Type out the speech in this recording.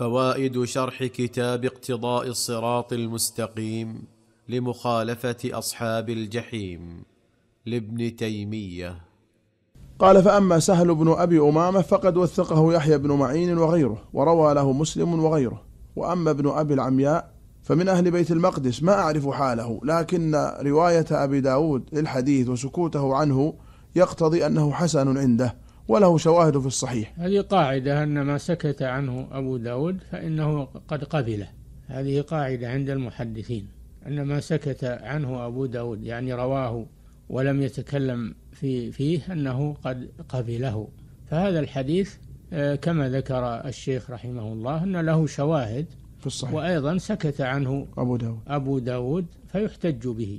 فوائد شرح كتاب اقتضاء الصراط المستقيم لمخالفه اصحاب الجحيم لابن تيميه قال فاما سهل بن ابي امامه فقد وثقه يحيى بن معين وغيره وروى له مسلم وغيره واما ابن ابي العمياء فمن أهل بيت المقدس ما أعرف حاله لكن رواية أبي داود للحديث وسكوته عنه يقتضي أنه حسن عنده وله شواهد في الصحيح هذه قاعدة أن ما سكت عنه أبو داود فإنه قد قبله هذه قاعدة عند المحدثين أن ما سكت عنه أبو داود يعني رواه ولم يتكلم في فيه أنه قد قبله فهذا الحديث آه، كما ذكر الشيخ رحمه الله أن له شواهد في الصحيح. وأيضا سكت عنه أبو داود, أبو داود فيحتج به